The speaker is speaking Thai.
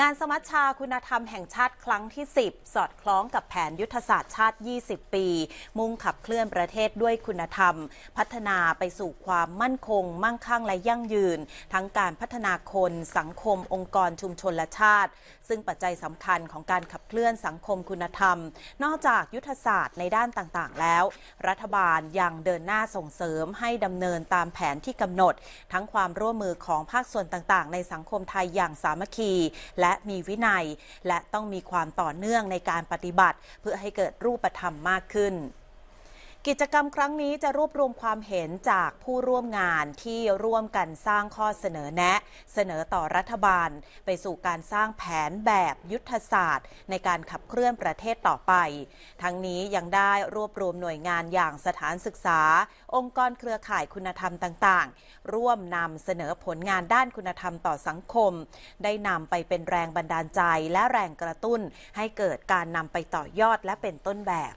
งานสมัชชาคุณธรรมแห่งชาติครั้งที่ 10 สอดคล้องกับแผนยุทธศาสตร์ชาติ 20 ปี มุ่งขับเคลื่อนประเทศด้วยคุณธรรมพัฒนาไปสู่ความมั่นคง มั่งคั่งและยั่งยืน ทั้งการพัฒนาคนสังคมองค์กรชุมชนและชาติ ซึ่งปัจจัยสำคัญของการขับเคลื่อนสังคมคุณธรรม นอกจากยุทธศาสตร์ในด้านต่างๆ แล้ว รัฐบาลยังเดินหน้าส่งเสริมให้ดำเนินตามแผนที่กำหนด ทั้งความร่วมมือของภาคส่วนต่าง ๆ ในสังคมไทยอย่างสามัคคีและและมีวินัย และต้องมีความต่อเนื่องในการปฏิบัติ เพื่อให้เกิดรูปธรรมมากขึ้นกิจกรรมครั้งนี้จะรวบรวมความเห็นจากผู้ร่วมงานที่ร่วมกันสร้างข้อเสนอแนะ เสนอต่อรัฐบาล ไปสู่การสร้างแผนแบบยุทธศาสตร์ ในการขับเคลื่อนประเทศต่อไป ทั้งนี้ยังได้รวบรวมหน่วยงานอย่างสถานศึกษา องค์กรเครือข่ายคุณธรรมต่างๆ ร่วมนำเสนอผลงานด้านคุณธรรมต่อสังคม ได้นำไปเป็นแรงบันดาลใจและแรงกระตุ้นให้เกิดการนำไปต่อยอดและเป็นต้นแบบ